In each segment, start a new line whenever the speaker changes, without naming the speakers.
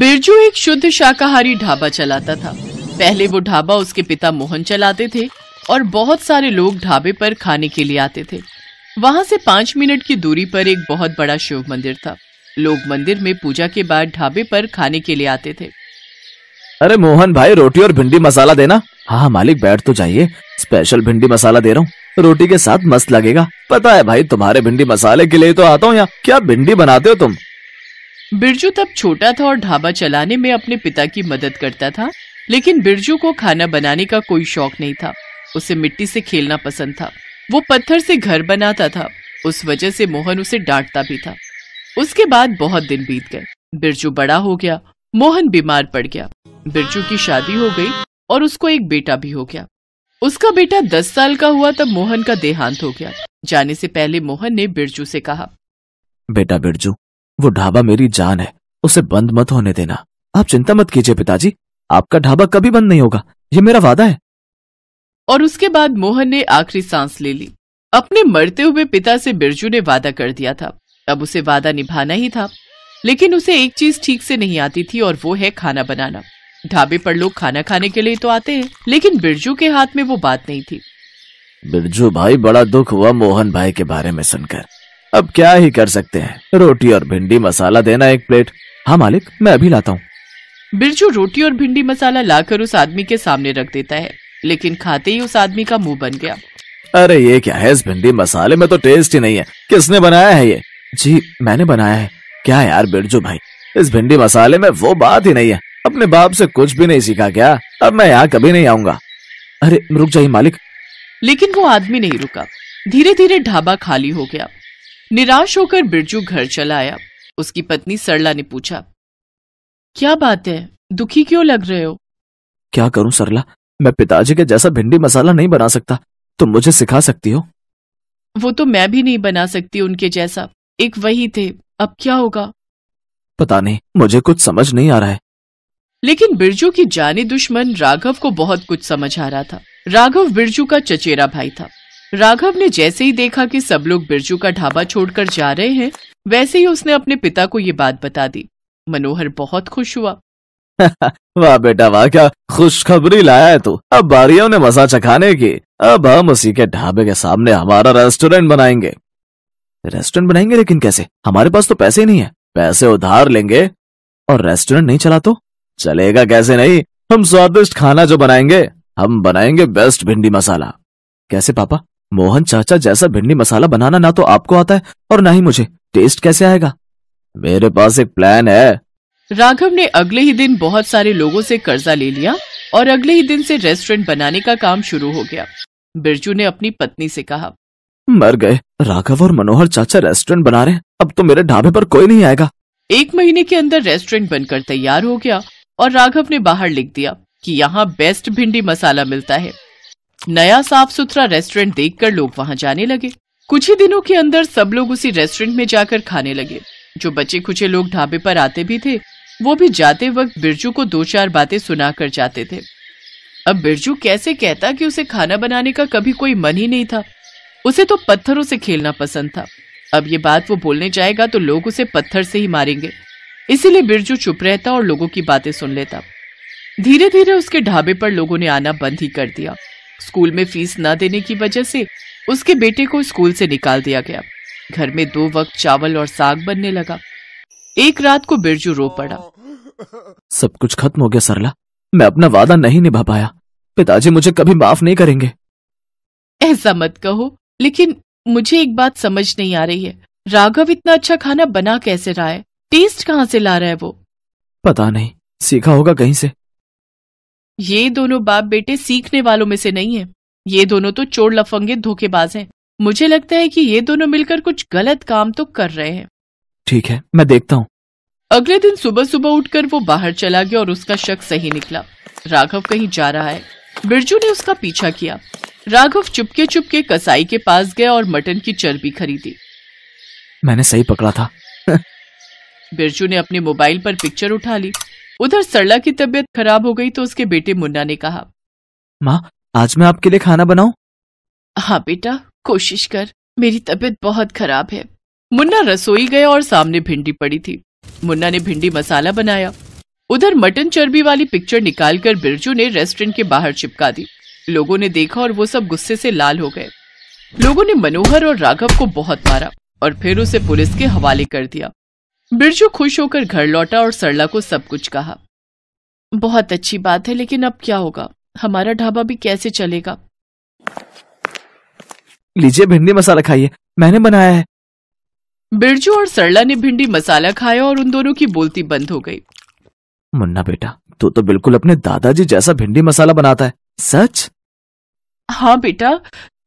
बिरजू एक शुद्ध शाकाहारी ढाबा चलाता था पहले वो ढाबा उसके पिता मोहन चलाते थे और बहुत सारे लोग ढाबे पर खाने के लिए आते थे वहां से पांच मिनट की दूरी पर एक बहुत बड़ा शिव मंदिर था लोग मंदिर में पूजा के बाद ढाबे पर खाने के लिए आते थे
अरे मोहन भाई रोटी और भिंडी मसाला देना हाँ मालिक बैठ तो जाइए स्पेशल भिंडी मसाला दे रहा हूँ रोटी के साथ मस्त लगेगा पता है भाई तुम्हारे भिंडी मसाले के लिए तो आता हूँ यहाँ क्या भिंडी बनाते हो तुम
बिरजू तब छोटा था और ढाबा चलाने में अपने पिता की मदद करता था लेकिन बिरजू को खाना बनाने का कोई शौक नहीं था उसे मिट्टी से खेलना पसंद था वो पत्थर से घर बनाता था उस वजह से मोहन उसे डांटता भी था उसके बाद बहुत दिन बीत गए बिरजू बड़ा हो गया मोहन बीमार पड़ गया बिरजू की शादी हो गई और उसको एक बेटा भी हो गया उसका बेटा दस साल का हुआ तब मोहन का देहांत हो गया जाने से पहले मोहन ने बिरजू से कहा
बेटा बिरजू वो ढाबा मेरी जान है उसे बंद मत होने देना आप चिंता मत कीजिए पिताजी आपका ढाबा कभी बंद नहीं होगा ये मेरा वादा है
और उसके बाद मोहन ने आखिरी सांस ले ली अपने मरते हुए पिता से बिरजू ने वादा कर दिया था अब उसे वादा निभाना ही था लेकिन उसे एक चीज ठीक से नहीं आती थी और वो है खाना बनाना ढाबे पर लोग खाना खाने के लिए तो आते हैं लेकिन बिरजू के हाथ में वो बात नहीं थी
बिरजू भाई बड़ा दुख हुआ मोहन भाई के बारे में सुनकर अब क्या ही कर सकते हैं रोटी और भिंडी मसाला देना एक प्लेट हाँ मालिक मैं अभी लाता हूँ
बिरजू रोटी और भिंडी मसाला लाकर उस आदमी के सामने रख देता है लेकिन खाते ही उस आदमी का मुंह बन गया
अरे ये क्या है इस भिंडी मसाले में तो टेस्ट ही नहीं है किसने बनाया है ये जी मैंने बनाया है क्या यार बिरजू भाई इस भिंडी मसाले में वो बात ही नहीं है अपने बाप से कुछ भी नहीं सीखा क्या अब मैं यहाँ कभी नहीं आऊंगा अरे रुक जाइए मालिक
लेकिन वो आदमी नहीं रुका धीरे धीरे ढाबा खाली हो गया निराश होकर बिरजू घर चला आया उसकी पत्नी सरला ने पूछा क्या बात है दुखी क्यों लग रहे हो
क्या करूं सरला मैं पिताजी के जैसा भिंडी मसाला नहीं बना सकता तुम तो मुझे सिखा सकती हो
वो तो मैं भी नहीं बना सकती उनके जैसा एक वही थे अब क्या होगा
पता नहीं मुझे कुछ समझ नहीं आ रहा है
लेकिन बिरजू की जाने दुश्मन राघव को बहुत कुछ समझ आ रहा था राघव बिरजू का चचेरा भाई था राघव ने जैसे ही देखा कि सब लोग बिरजू का ढाबा छोड़कर जा रहे हैं वैसे ही उसने अपने पिता को ये बात बता दी मनोहर बहुत खुश हुआ
वाह बेटा वाह क्या खुशखबरी लाया है तू अब बारियों ने मजा चखाने की अब हम उसी के ढाबे के सामने हमारा रेस्टोरेंट बनाएंगे रेस्टोरेंट बनाएंगे लेकिन कैसे हमारे पास तो पैसे नहीं है पैसे उधार लेंगे और रेस्टोरेंट नहीं चला तो चलेगा कैसे नहीं हम स्वादिष्ट खाना जो बनाएंगे हम बनाएंगे बेस्ट भिंडी मसाला कैसे पापा मोहन चाचा जैसा भिंडी मसाला बनाना ना तो आपको आता है और ना ही मुझे टेस्ट कैसे आएगा मेरे पास एक प्लान है
राघव ने अगले ही दिन बहुत सारे लोगों से कर्जा ले लिया और अगले ही दिन से रेस्टोरेंट बनाने का काम शुरू हो गया बिरजू ने अपनी पत्नी से कहा
मर गए राघव और मनोहर चाचा रेस्टोरेंट बना रहे अब तो मेरे ढाबे पर कोई नहीं आएगा
एक महीने के अंदर रेस्टोरेंट बनकर तैयार हो गया और राघव ने बाहर लिख दिया कि यहाँ बेस्ट भिंडी मसाला मिलता है नया साफ सुथरा रेस्टोरेंट देखकर लोग वहां जाने लगे कुछ ही दिनों के अंदर सब लोग उसी रेस्टोरेंट में जाकर खाने लगे जो बचे कुछ लोग ढाबे पर आते भी थे वो भी जाते वक्त बिरजू को दो चार बातें सुना कर जाते थे अब बिरजू कैसे कहता कि उसे खाना बनाने का कभी कोई मन ही नहीं था उसे तो पत्थरों से खेलना पसंद था अब ये बात वो बोलने जाएगा तो लोग उसे पत्थर से ही मारेंगे इसीलिए बिरजू चुप रहता और लोगों की बातें सुन लेता धीरे धीरे उसके ढाबे पर लोगों ने आना बंद ही कर दिया स्कूल में फीस न देने की वजह से उसके बेटे को स्कूल से निकाल दिया गया घर में दो वक्त चावल और साग बनने लगा एक रात को बिरजू रो पड़ा
सब कुछ खत्म हो गया सरला मैं अपना वादा नहीं निभा पाया पिताजी मुझे कभी माफ नहीं करेंगे
ऐसा मत कहो लेकिन मुझे एक बात समझ नहीं आ रही है राघव इतना अच्छा खाना बना कैसे रहा है टेस्ट कहाँ से ला रहा है वो
पता नहीं सीखा होगा कहीं से
ये दोनों बाप बेटे सीखने वालों में से नहीं है ये दोनों तो चोर लफंगे धोखेबाज हैं मुझे लगता है कि ये दोनों मिलकर कुछ गलत काम तो कर रहे हैं
ठीक है मैं देखता हूँ
अगले दिन सुबह सुबह उठकर वो बाहर चला गया और उसका शक सही निकला राघव कहीं जा रहा है बिरजू ने उसका पीछा किया राघव चुपके चुपके कसाई के पास गया और मटन की चर्बी खरीदी
मैंने सही पकड़ा था
बिरजू ने अपने मोबाइल पर पिक्चर उठा ली उधर सरला की तबीयत खराब हो गई तो उसके बेटे मुन्ना ने कहा
माँ
आज मैं आपके लिए खाना बनाऊ
हाँ बेटा कोशिश कर मेरी तबीयत बहुत खराब है मुन्ना रसोई गया और सामने भिंडी पड़ी थी मुन्ना ने भिंडी मसाला बनाया उधर मटन चर्बी वाली पिक्चर निकालकर बिरजू ने रेस्टोरेंट के बाहर चिपका दी लोगों ने देखा और वो सब गुस्से से लाल हो गए लोगों ने मनोहर और राघव को बहुत मारा और फिर उसे पुलिस के हवाले कर दिया बिरजू खुश होकर घर लौटा और सरला को सब कुछ कहा बहुत अच्छी बात है लेकिन अब क्या होगा हमारा ढाबा भी कैसे चलेगा
लीजिए भिंडी मसाला खाइए मैंने बनाया है
बिरजू और सरला ने भिंडी मसाला खाया और उन दोनों की बोलती बंद हो गई
मुन्ना बेटा तू तो, तो बिल्कुल अपने दादाजी जैसा भिंडी मसाला बनाता है सच
हाँ बेटा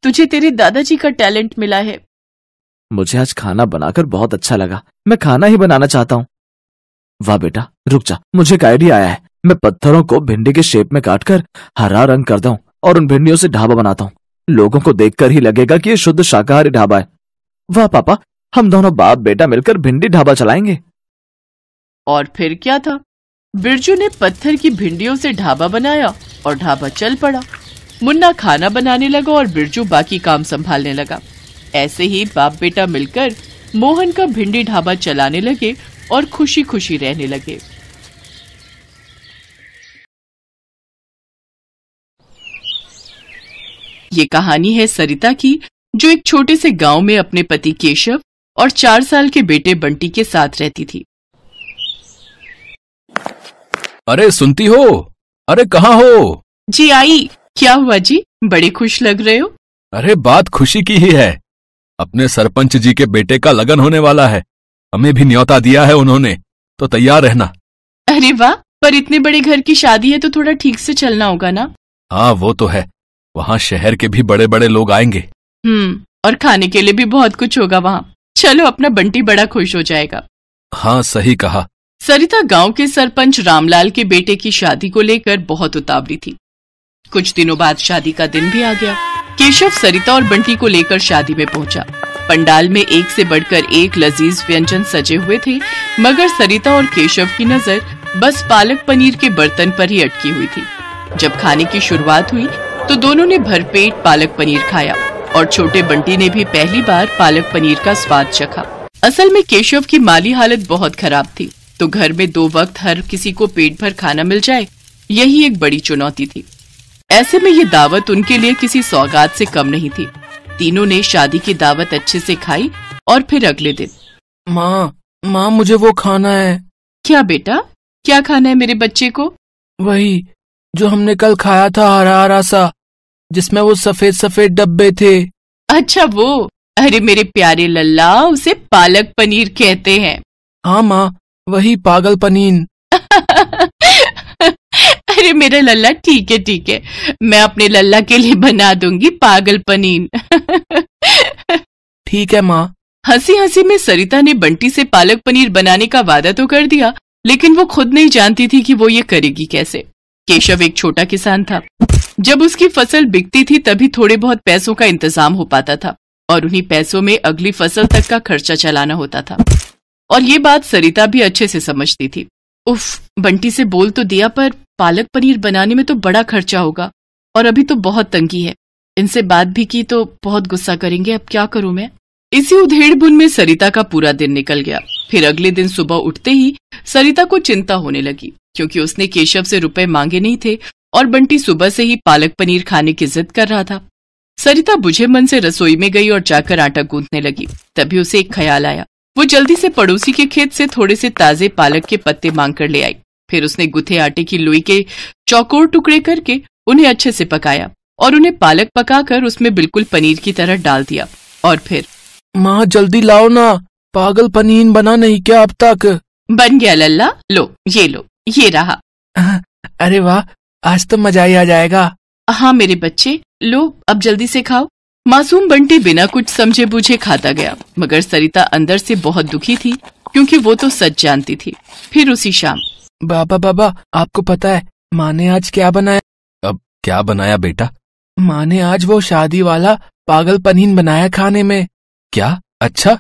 तुझे तेरे दादाजी का टैलेंट मिला है
मुझे आज खाना बनाकर बहुत अच्छा लगा मैं खाना ही बनाना चाहता हूँ वाह बेटा रुक जा मुझे एक आइडिया आया है मैं पत्थरों को भिंडी के शेप में काटकर हरा रंग कर दू और उन भिंडियों से ढाबा बनाता हूँ लोगों को देखकर ही लगेगा कि ये शुद्ध शाकाहारी ढाबा है वाह पापा हम दोनों बाप बेटा मिलकर भिंडी ढाबा चलाएंगे
और फिर क्या था बिरजू ने पत्थर की भिंडियों से ढाबा बनाया और ढाबा चल पड़ा मुन्ना खाना बनाने लगा और बिरजू बाकी काम संभालने लगा ऐसे ही बाप बेटा मिलकर मोहन का भिंडी ढाबा चलाने लगे और खुशी खुशी रहने लगे ये कहानी है सरिता की जो एक छोटे से गांव में अपने पति केशव और चार साल के बेटे बंटी के साथ रहती थी
अरे सुनती हो अरे कहाँ हो
जी आई क्या हुआ जी बड़े खुश लग रहे हो
अरे बात खुशी की ही है अपने सरपंच जी के बेटे का लगन होने वाला है हमें भी न्योता दिया है उन्होंने तो तैयार रहना
अरे वाह पर इतने बड़े घर की शादी है तो थोड़ा ठीक से चलना होगा ना
हाँ वो तो है वहाँ शहर के भी बड़े बड़े लोग आएंगे
हम्म और खाने के लिए भी बहुत कुछ होगा वहाँ चलो अपना बंटी बड़ा खुश हो जाएगा
हाँ सही कहा
सरिता गांव के सरपंच रामलाल के बेटे की शादी को लेकर बहुत उतावली थी कुछ दिनों बाद शादी का दिन भी आ गया केशव सरिता और बंटी को लेकर शादी में पहुंचा पंडाल में एक से बढ़कर एक लजीज व्यंजन सजे हुए थे मगर सरिता और केशव की नजर बस पालक पनीर के बर्तन पर ही अटकी हुई थी जब खाने की शुरुआत हुई तो दोनों ने भरपेट पालक पनीर खाया और छोटे बंटी ने भी पहली बार पालक पनीर का स्वाद चखा असल में केशव की माली हालत बहुत खराब थी तो घर में दो वक्त हर किसी को पेट भर खाना मिल जाए यही एक बड़ी चुनौती थी ऐसे में ये दावत उनके लिए किसी सौगात से कम नहीं थी तीनों ने शादी की दावत अच्छे से खाई और फिर अगले दिन
माँ माँ मुझे वो खाना है
क्या बेटा क्या खाना है मेरे बच्चे को
वही जो हमने कल खाया था हरा हरा सा जिसमें वो सफेद
सफेद डब्बे थे अच्छा वो अरे मेरे प्यारे लल्ला उसे पालक पनीर कहते हैं हाँ माँ वही पागल पनीर अरे मेरा लल्ला ठीक है ठीक है मैं अपने लल्ला के लिए बना दूंगी पागल पनीर ठीक है माँ हंसी हंसी में सरिता ने बंटी से पालक पनीर बनाने का वादा तो कर दिया लेकिन वो खुद नहीं जानती थी कि वो ये करेगी कैसे केशव एक छोटा किसान था जब उसकी फसल बिकती थी तभी थोड़े बहुत पैसों का इंतजाम हो पाता था और उन्हीं पैसों में अगली फसल तक का खर्चा चलाना होता था और ये बात सरिता भी अच्छे से समझती थी उफ बंटी से बोल तो दिया पर पालक पनीर बनाने में तो बड़ा खर्चा होगा और अभी तो बहुत तंगी है इनसे बात भी की तो बहुत गुस्सा करेंगे अब क्या करूं मैं इसी उधेड़ बुन में सरिता का पूरा दिन निकल गया फिर अगले दिन सुबह उठते ही सरिता को चिंता होने लगी क्योंकि उसने केशव से रुपए मांगे नहीं थे और बंटी सुबह से ही पालक पनीर खाने की जिद कर रहा था सरिता बुझे मन से रसोई में गई और जाकर आटा गूंथने लगी तभी उसे एक ख्याल आया वो जल्दी से पड़ोसी के खेत से थोड़े से ताजे पालक के पत्ते मांग कर ले आई फिर उसने गुथे आटे की लोई के चौकोर टुकड़े करके उन्हें अच्छे से पकाया और उन्हें पालक पकाकर उसमें बिल्कुल पनीर की तरह डाल दिया और फिर
माँ जल्दी लाओ ना पागल पनीर बना नहीं क्या अब तक बन गया
लल्ला लो ये लो ये रहा अरे वाह आज तो मजा ही आ जाएगा हाँ मेरे बच्चे लो अब जल्दी से खाओ मासूम बंटी बिना कुछ समझे बूझे खाता गया मगर सरिता अंदर से बहुत दुखी थी क्योंकि वो तो सच जानती थी फिर उसी शाम
बाबा बाबा आपको पता है माँ ने आज क्या बनाया अब
क्या बनाया बेटा
माँ ने आज वो शादी वाला पागल पनीर बनाया खाने में
क्या अच्छा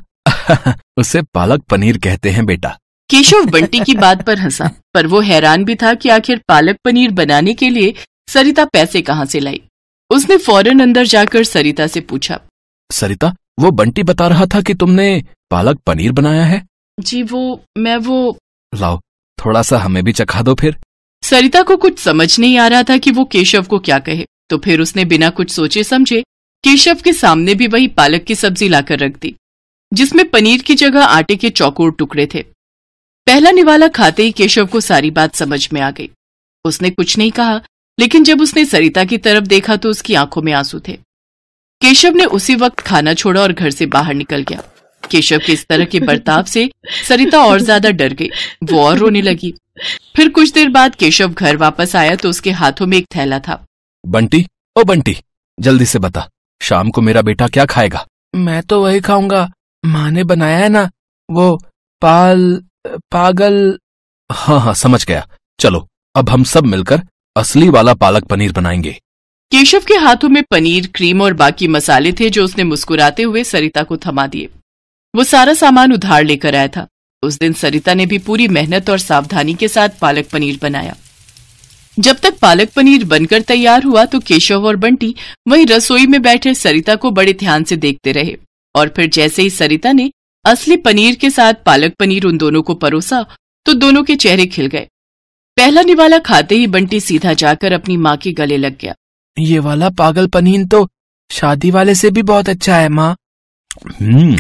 उसे पालक पनीर कहते हैं बेटा
केशव बंटी की बात पर हंसा पर वो हैरान भी था कि आखिर पालक पनीर बनाने के लिए सरिता पैसे कहाँ से लाई उसने फौरन अंदर जाकर सरिता से पूछा
सरिता वो बंटी बता रहा था कि तुमने पालक पनीर बनाया है
जी वो मैं वो
लाओ थोड़ा सा हमें भी चखा दो फिर
सरिता को कुछ समझ नहीं आ रहा था कि वो केशव को क्या कहे तो फिर उसने बिना कुछ सोचे समझे केशव के सामने भी वही पालक की सब्जी लाकर रख दी जिसमें पनीर की जगह आटे के चौकोर टुकड़े थे पहला निवाला खाते ही केशव को सारी बात समझ में आ गई उसने कुछ नहीं कहा लेकिन जब उसने सरिता की तरफ देखा तो उसकी आंखों में आंसू थे केशव ने उसी वक्त खाना छोड़ा और घर से बाहर निकल गया केशव के इस तरह के बर्ताव से सरिता और ज्यादा डर गई वो और रोने लगी फिर कुछ देर बाद केशव घर वापस आया तो उसके हाथों में एक थैला था
बंटी ओ बंटी जल्दी से बता शाम को मेरा बेटा क्या खाएगा
मैं
तो वही खाऊंगा माँ ने बनाया है ना वो पाल पागल
हाँ हाँ समझ गया चलो अब हम सब मिलकर असली वाला पालक पनीर बनाएंगे
केशव के हाथों में पनीर क्रीम और बाकी मसाले थे जो उसने मुस्कुराते हुए सरिता को थमा दिए वो सारा सामान उधार लेकर आया था उस दिन सरिता ने भी पूरी मेहनत और सावधानी के साथ पालक पनीर बनाया जब तक पालक पनीर बनकर तैयार हुआ तो केशव और बंटी वहीं रसोई में बैठे सरिता को बड़े ध्यान से देखते रहे और फिर जैसे ही सरिता ने असली पनीर के साथ पालक पनीर उन दोनों को परोसा तो दोनों के चेहरे खिल गए पहला निवाला खाते ही बंटी सीधा जाकर अपनी माँ के गले लग गया
ये वाला पागल पनीन तो शादी वाले से भी बहुत अच्छा है माँ
हम्म,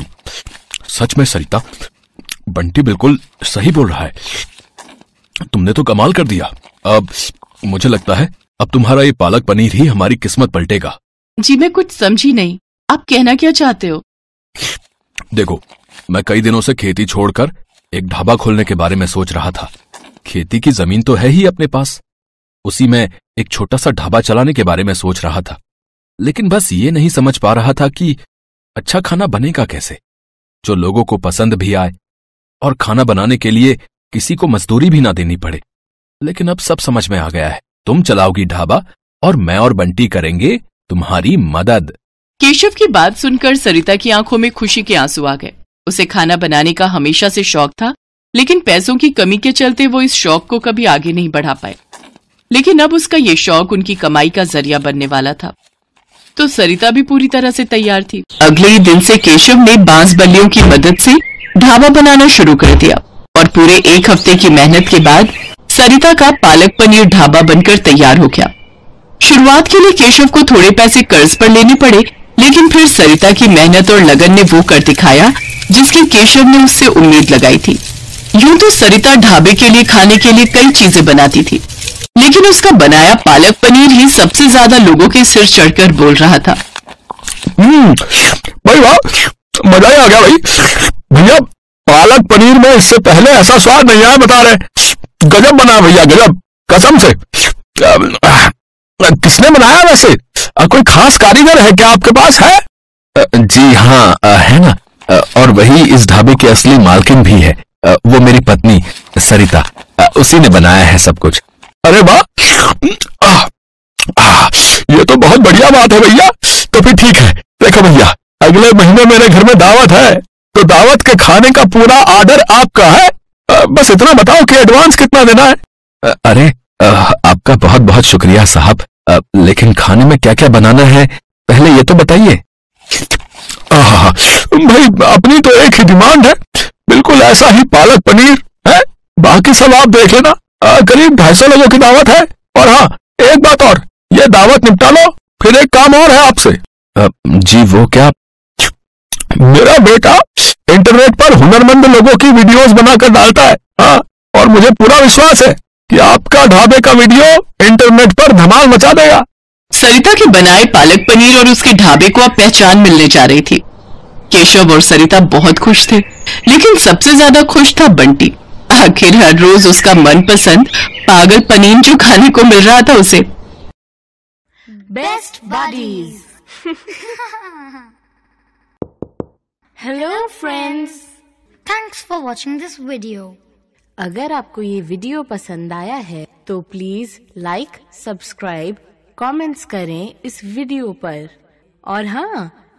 सच में सरिता बंटी बिल्कुल सही बोल रहा है तुमने तो कमाल कर दिया अब मुझे लगता है अब तुम्हारा ये पालक पनीर ही हमारी किस्मत पलटेगा
जी मैं कुछ समझी नहीं आप कहना क्या चाहते हो
देखो मैं कई दिनों से खेती छोड़कर एक ढाबा खोलने के बारे में सोच रहा था खेती की जमीन तो है ही अपने पास उसी में एक छोटा सा ढाबा चलाने के बारे में सोच रहा था लेकिन बस ये नहीं समझ पा रहा था कि अच्छा खाना बनेगा कैसे जो लोगों को पसंद भी आए और खाना बनाने के लिए किसी को मजदूरी भी ना देनी पड़े लेकिन अब सब समझ में आ गया है तुम चलाओगी ढाबा और मैं और बंटी करेंगे तुम्हारी मदद
केशव की बात सुनकर सरिता की आंखों में खुशी के आंसू आ गए उसे खाना बनाने का हमेशा से शौक था लेकिन पैसों की कमी के चलते वो इस शौक को कभी आगे नहीं बढ़ा पाए लेकिन अब उसका ये शौक उनकी कमाई का जरिया बनने वाला था तो सरिता भी पूरी तरह से तैयार थी अगले ही दिन से केशव ने बांस बल्लियों की मदद से ढाबा बनाना शुरू कर दिया और पूरे एक हफ्ते की मेहनत के बाद सरिता का पालक पनीर ढाबा बनकर तैयार हो गया शुरुआत के लिए केशव को थोड़े पैसे कर्ज पर लेने पड़े लेकिन फिर सरिता की मेहनत और लगन ने वो कर दिखाया जिसकी केशव ने उससे उम्मीद लगाई थी यूं तो सरिता ढाबे के लिए खाने के लिए कई चीजें बनाती थी लेकिन उसका बनाया पालक पनीर ही सबसे ज्यादा लोगों के सिर चढ़कर बोल रहा था हम्म, भाई वाह मजा ही आ गया भाई भैया पालक पनीर में इससे पहले ऐसा स्वाद नहीं आया
बता रहे गजब बना भैया गजब कसम से किसने बनाया वैसे कोई खास कारीगर है क्या आपके पास है जी हाँ है ना और वही इस ढाबे की असली मालकिन भी है वो मेरी पत्नी सरिता उसी ने बनाया है सब कुछ अरे वाह ये तो बहुत बढ़िया बात है भैया तो फिर ठीक है देखो भैया अगले महीने मेरे घर में दावत है तो दावत के खाने का पूरा ऑर्डर आपका है आ, बस इतना बताओ
कि एडवांस कितना देना है
आ, अरे आ, आपका बहुत बहुत शुक्रिया साहब लेकिन खाने में क्या क्या बनाना है पहले ये तो बताइए भाई
अपनी तो एक ही डिमांड है बिल्कुल ऐसा ही पालक पनीर है बाकी सब आप देख लेना करीब ढाई सौ लोगों की दावत है और हाँ एक बात और ये
दावत निपटा लो फिर एक काम और है आपसे जी वो क्या
मेरा बेटा इंटरनेट पर हुनरमंद लोगों की वीडियोस बनाकर डालता है हाँ
और मुझे पूरा विश्वास है कि आपका ढाबे का वीडियो इंटरनेट पर धमाल मचा देगा सरिता के बनाए पालक पनीर और उसके ढाबे को अब पहचान मिलने जा रही थी केशव और सरिता बहुत खुश थे लेकिन सबसे ज्यादा खुश था बंटी आखिर हर रोज उसका मनपसंद पागल पनीर जो खाने को मिल रहा था उसे
best bodies
hello friends thanks for watching this video अगर आपको ये वीडियो पसंद आया है तो प्लीज लाइक सब्सक्राइब कमेंट्स करें इस वीडियो पर और हाँ